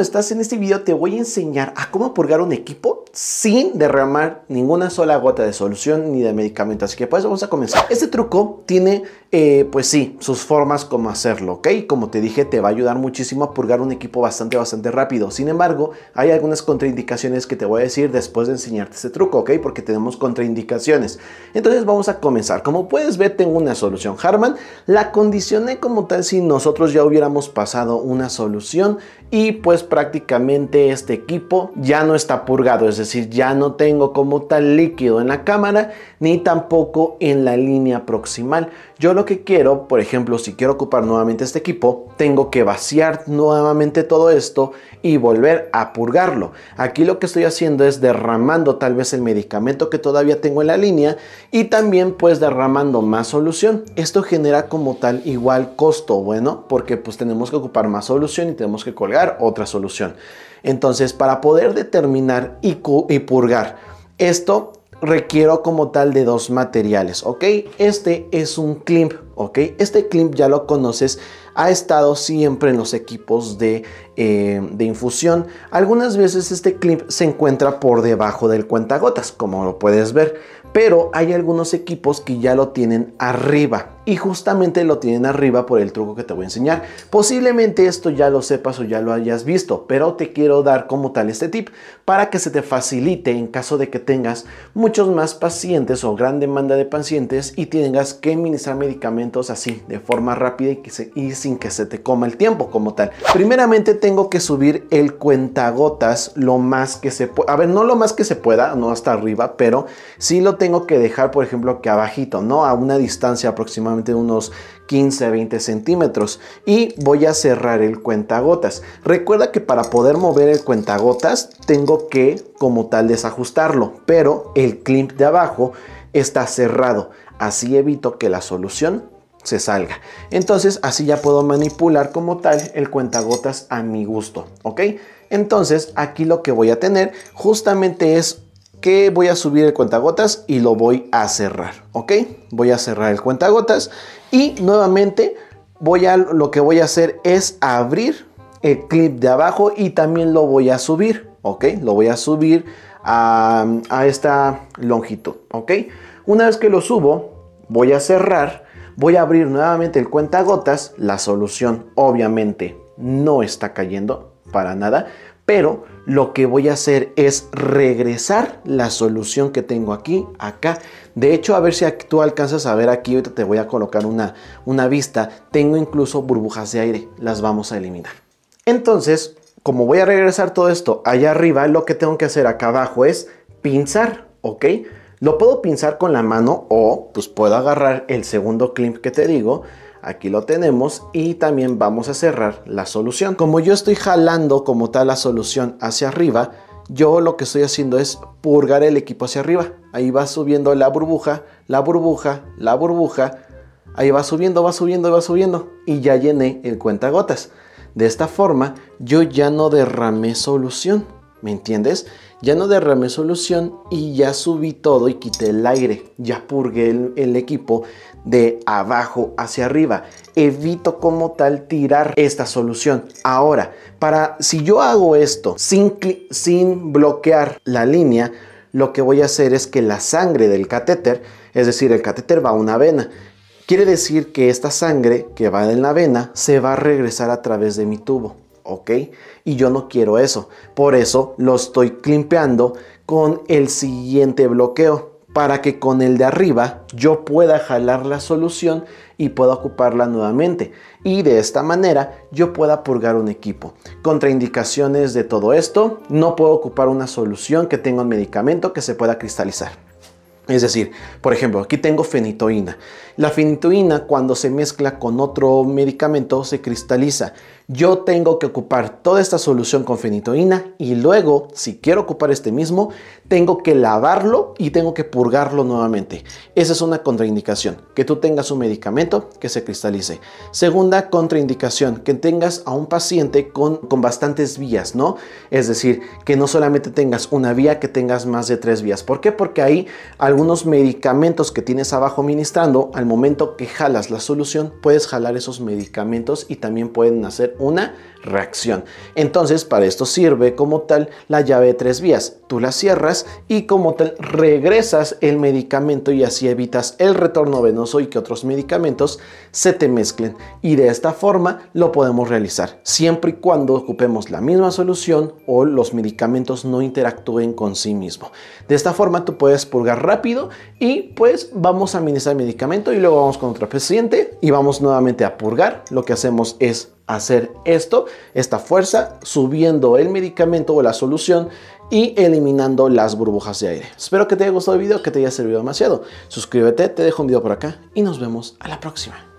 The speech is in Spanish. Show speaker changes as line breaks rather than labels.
estás en este video te voy a enseñar a cómo purgar un equipo sin derramar ninguna sola gota de solución ni de medicamento. Así que pues vamos a comenzar. Este truco tiene, eh, pues sí, sus formas como hacerlo, ¿ok? Como te dije, te va a ayudar muchísimo a purgar un equipo bastante, bastante rápido. Sin embargo, hay algunas contraindicaciones que te voy a decir después de enseñarte este truco, ¿ok? Porque tenemos contraindicaciones. Entonces vamos a comenzar. Como puedes ver, tengo una solución. Harman la condicioné como tal si nosotros ya hubiéramos pasado una solución y pues prácticamente este equipo ya no está purgado, es decir, ya no tengo como tal líquido en la cámara ni tampoco en la línea proximal. Yo lo que quiero, por ejemplo, si quiero ocupar nuevamente este equipo, tengo que vaciar nuevamente todo esto y volver a purgarlo. Aquí lo que estoy haciendo es derramando tal vez el medicamento que todavía tengo en la línea y también pues derramando más solución. Esto genera como tal igual costo, bueno, porque pues tenemos que ocupar más solución y tenemos que colgar otras solución. Entonces, para poder determinar y, purgar esto, requiero como tal de dos materiales, ¿ok? Este es un clip, ¿ok? Este clip ya lo conoces, ha estado siempre en los equipos de eh, de infusión. Algunas veces este clip se encuentra por debajo del cuentagotas, como lo puedes ver, pero hay algunos equipos que ya lo tienen arriba y justamente lo tienen arriba por el truco que te voy a enseñar. Posiblemente esto ya lo sepas o ya lo hayas visto, pero te quiero dar como tal este tip para que se te facilite en caso de que tengas muchos más pacientes o gran demanda de pacientes y tengas que administrar medicamentos así de forma rápida y, y sin que se te coma el tiempo como tal. Primeramente te tengo que subir el cuentagotas lo más que se pueda. A ver, no lo más que se pueda, no hasta arriba, pero sí lo tengo que dejar, por ejemplo, que abajito, ¿no? A una distancia aproximadamente de unos 15, 20 centímetros. Y voy a cerrar el cuentagotas. Recuerda que para poder mover el cuentagotas tengo que, como tal, desajustarlo. Pero el clip de abajo está cerrado. Así evito que la solución se salga. Entonces así ya puedo manipular como tal el cuentagotas a mi gusto, ¿ok? Entonces aquí lo que voy a tener justamente es que voy a subir el cuentagotas y lo voy a cerrar, ¿ok? Voy a cerrar el cuentagotas y nuevamente voy a, lo que voy a hacer es abrir el clip de abajo y también lo voy a subir, ¿ok? Lo voy a subir a, a esta longitud, ¿ok? Una vez que lo subo, voy a cerrar Voy a abrir nuevamente el cuentagotas. La solución obviamente no está cayendo para nada, pero lo que voy a hacer es regresar la solución que tengo aquí, acá. De hecho, a ver si tú alcanzas a ver aquí, ahorita te voy a colocar una, una vista. Tengo incluso burbujas de aire, las vamos a eliminar. Entonces, como voy a regresar todo esto allá arriba, lo que tengo que hacer acá abajo es pinzar, ¿ok? Lo puedo pinzar con la mano o pues puedo agarrar el segundo clip que te digo aquí lo tenemos y también vamos a cerrar la solución. Como yo estoy jalando como tal la solución hacia arriba, yo lo que estoy haciendo es purgar el equipo hacia arriba. Ahí va subiendo la burbuja, la burbuja, la burbuja. Ahí va subiendo, va subiendo, va subiendo. Y ya llené el gotas. De esta forma, yo ya no derramé solución. ¿Me entiendes? Ya no derramé solución y ya subí todo y quité el aire. Ya purgué el, equipo de abajo hacia arriba. Evito como tal tirar esta solución. Ahora, para si yo hago esto sin, sin bloquear la línea, lo que voy a hacer es que la sangre del catéter, es decir, el catéter va a una vena. Quiere decir que esta sangre que va en la vena se va a regresar a través de mi tubo. ¿ok? Y yo no quiero eso. Por eso lo estoy climpeando con el siguiente bloqueo para que con el de arriba yo pueda jalar la solución y pueda ocuparla nuevamente. Y de esta manera yo pueda purgar un equipo. Contraindicaciones de todo esto, no puedo ocupar una solución que tenga un medicamento que se pueda cristalizar. Es decir, por ejemplo, aquí tengo fenitoína. La fenitoína cuando se mezcla con otro medicamento se cristaliza. Yo tengo que ocupar toda esta solución con fenitoína y luego, si quiero ocupar este mismo, tengo que lavarlo y tengo que purgarlo nuevamente. Esa es una contraindicación, que tú tengas un medicamento que se cristalice. Segunda contraindicación, que tengas a un paciente con, con bastantes vías, ¿no? Es decir, que no solamente tengas una vía, que tengas más de tres vías. ¿Por qué? Porque ahí unos medicamentos que tienes abajo ministrando, al momento que jalas la solución, puedes jalar esos medicamentos y también pueden hacer una reacción. Entonces, para esto sirve como tal la llave de tres vías. Tú la cierras y como tal regresas el medicamento y así evitas el retorno venoso y que otros medicamentos se te mezclen. Y de esta forma lo podemos realizar, siempre y cuando ocupemos la misma solución o los medicamentos no interactúen con sí mismo. De esta forma tú puedes purgar rápidamente, y pues vamos a administrar el medicamento y luego vamos con otra paciente y vamos nuevamente a purgar. Lo que hacemos es hacer esto, esta fuerza, subiendo el medicamento o la solución y eliminando las burbujas de aire. Espero que te haya gustado el video, que te haya servido demasiado. Suscríbete, te dejo un video por acá y nos vemos a la próxima.